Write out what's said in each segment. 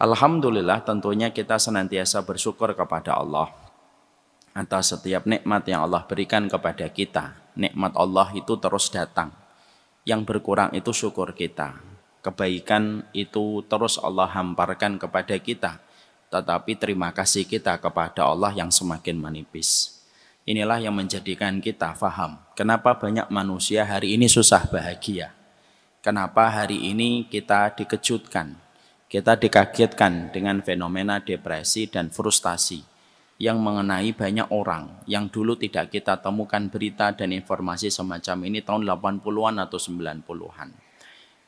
Alhamdulillah tentunya kita senantiasa bersyukur kepada Allah atas setiap nikmat yang Allah berikan kepada kita. Nikmat Allah itu terus datang. Yang berkurang itu syukur kita. Kebaikan itu terus Allah hamparkan kepada kita. Tetapi terima kasih kita kepada Allah yang semakin menipis. Inilah yang menjadikan kita faham kenapa banyak manusia hari ini susah bahagia. Kenapa hari ini kita dikejutkan, kita dikagetkan dengan fenomena depresi dan frustasi yang mengenai banyak orang yang dulu tidak kita temukan berita dan informasi semacam ini tahun 80-an atau 90-an.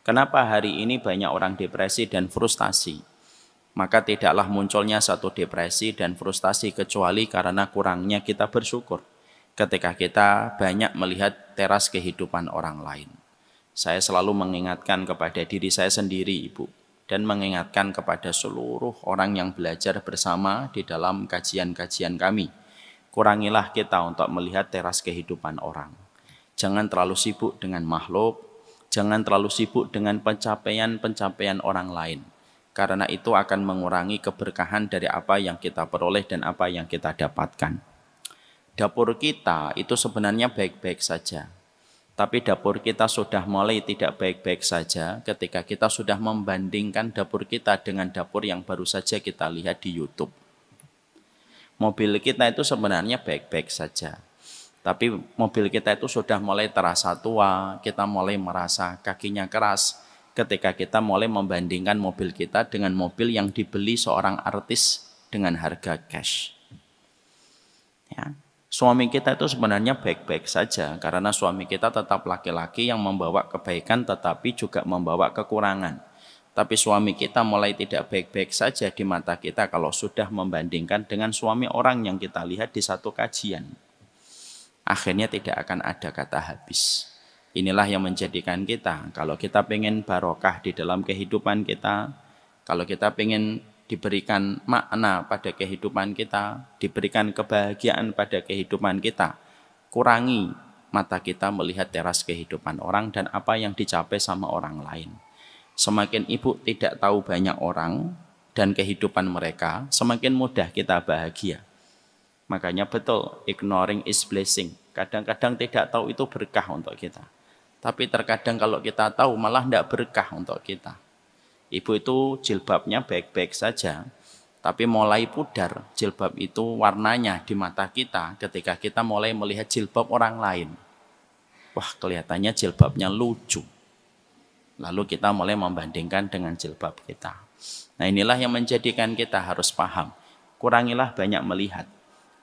Kenapa hari ini banyak orang depresi dan frustasi? Maka tidaklah munculnya satu depresi dan frustasi kecuali karena kurangnya kita bersyukur ketika kita banyak melihat teras kehidupan orang lain. Saya selalu mengingatkan kepada diri saya sendiri, Ibu dan mengingatkan kepada seluruh orang yang belajar bersama di dalam kajian-kajian kami. Kurangilah kita untuk melihat teras kehidupan orang. Jangan terlalu sibuk dengan makhluk, jangan terlalu sibuk dengan pencapaian-pencapaian orang lain. Karena itu akan mengurangi keberkahan dari apa yang kita peroleh dan apa yang kita dapatkan. Dapur kita itu sebenarnya baik-baik saja, tapi dapur kita sudah mulai tidak baik-baik saja ketika kita sudah membandingkan dapur kita dengan dapur yang baru saja kita lihat di YouTube. Mobil kita itu sebenarnya baik-baik saja. Tapi mobil kita itu sudah mulai terasa tua, kita mulai merasa kakinya keras ketika kita mulai membandingkan mobil kita dengan mobil yang dibeli seorang artis dengan harga cash. Ya suami kita itu sebenarnya baik-baik saja karena suami kita tetap laki-laki yang membawa kebaikan tetapi juga membawa kekurangan. Tapi suami kita mulai tidak baik-baik saja di mata kita kalau sudah membandingkan dengan suami orang yang kita lihat di satu kajian. Akhirnya tidak akan ada kata habis. Inilah yang menjadikan kita, kalau kita pengen barokah di dalam kehidupan kita, kalau kita pengen diberikan makna pada kehidupan kita, diberikan kebahagiaan pada kehidupan kita. Kurangi mata kita melihat teras kehidupan orang dan apa yang dicapai sama orang lain. Semakin ibu tidak tahu banyak orang dan kehidupan mereka, semakin mudah kita bahagia. Makanya betul, ignoring is blessing. Kadang-kadang tidak tahu itu berkah untuk kita. Tapi terkadang kalau kita tahu malah tidak berkah untuk kita. Ibu itu jilbabnya baik-baik saja, tapi mulai pudar jilbab itu warnanya di mata kita ketika kita mulai melihat jilbab orang lain. Wah, kelihatannya jilbabnya lucu. Lalu kita mulai membandingkan dengan jilbab kita. Nah, inilah yang menjadikan kita harus paham. Kurangilah banyak melihat.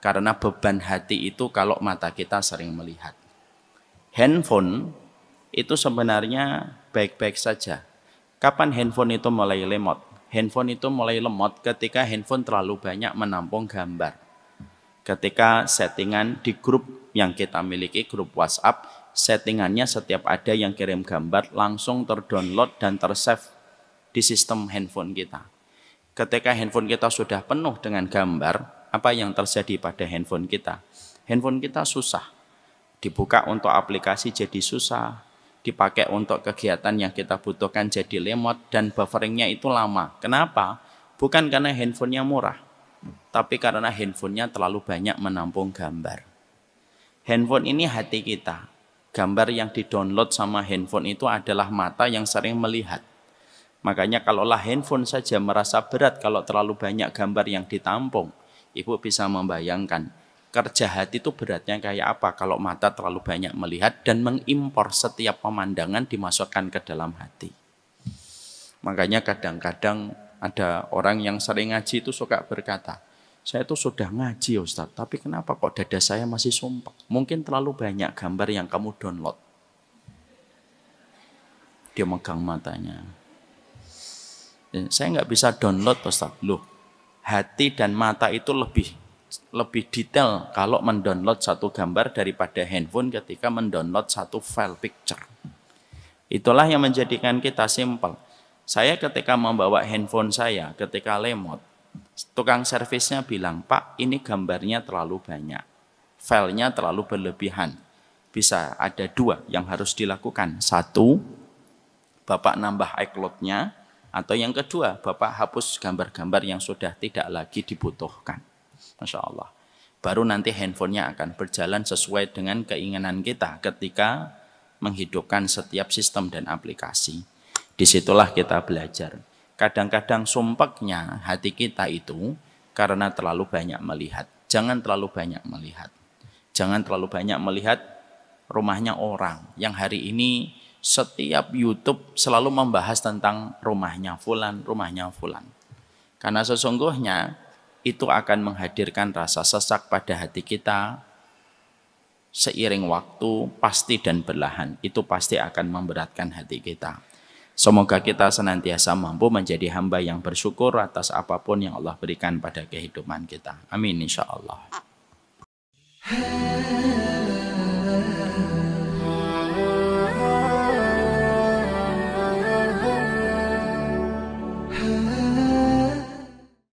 Karena beban hati itu kalau mata kita sering melihat. Handphone itu sebenarnya baik-baik saja Kapan handphone itu mulai lemot? Handphone itu mulai lemot ketika handphone terlalu banyak menampung gambar. Ketika settingan di grup yang kita miliki, grup WhatsApp, settingannya setiap ada yang kirim gambar langsung terdownload dan tersave di sistem handphone kita. Ketika handphone kita sudah penuh dengan gambar, apa yang terjadi pada handphone kita? Handphone kita susah. Dibuka untuk aplikasi jadi susah, dipakai untuk kegiatan yang kita butuhkan jadi lemot dan bufferingnya itu lama. Kenapa? Bukan karena handphonenya murah, tapi karena handphonenya terlalu banyak menampung gambar. Handphone ini hati kita. Gambar yang didownload sama handphone itu adalah mata yang sering melihat. Makanya kalau kalaulah handphone saja merasa berat kalau terlalu banyak gambar yang ditampung, ibu bisa membayangkan kerja hati itu beratnya kayak apa kalau mata terlalu banyak melihat dan mengimpor setiap pemandangan dimasukkan ke dalam hati. Makanya kadang-kadang ada orang yang sering ngaji itu suka berkata, saya itu sudah ngaji Ustadz, tapi kenapa kok dada saya masih sumpah? Mungkin terlalu banyak gambar yang kamu download. Dia megang matanya. Eh, saya nggak bisa download Ustadz. Loh, hati dan mata itu lebih lebih detail kalau mendownload satu gambar daripada handphone ketika mendownload satu file picture. Itulah yang menjadikan kita simple. Saya ketika membawa handphone saya, ketika lemot, tukang servisnya bilang, Pak ini gambarnya terlalu banyak, filenya terlalu berlebihan. Bisa ada dua yang harus dilakukan. Satu, Bapak nambah iCloud-nya, atau yang kedua, Bapak hapus gambar-gambar yang sudah tidak lagi dibutuhkan. Masya Allah. Baru nanti handphonenya akan berjalan sesuai dengan keinginan kita ketika menghidupkan setiap sistem dan aplikasi. Disitulah kita belajar. Kadang-kadang sumpeknya hati kita itu karena terlalu banyak melihat. Jangan terlalu banyak melihat. Jangan terlalu banyak melihat rumahnya orang yang hari ini setiap YouTube selalu membahas tentang rumahnya fulan, rumahnya fulan. Karena sesungguhnya itu akan menghadirkan rasa sesak pada hati kita seiring waktu pasti dan berlahan itu pasti akan memberatkan hati kita. Semoga kita senantiasa mampu menjadi hamba yang bersyukur atas apapun yang Allah berikan pada kehidupan kita. Amin insya Allah. Ah.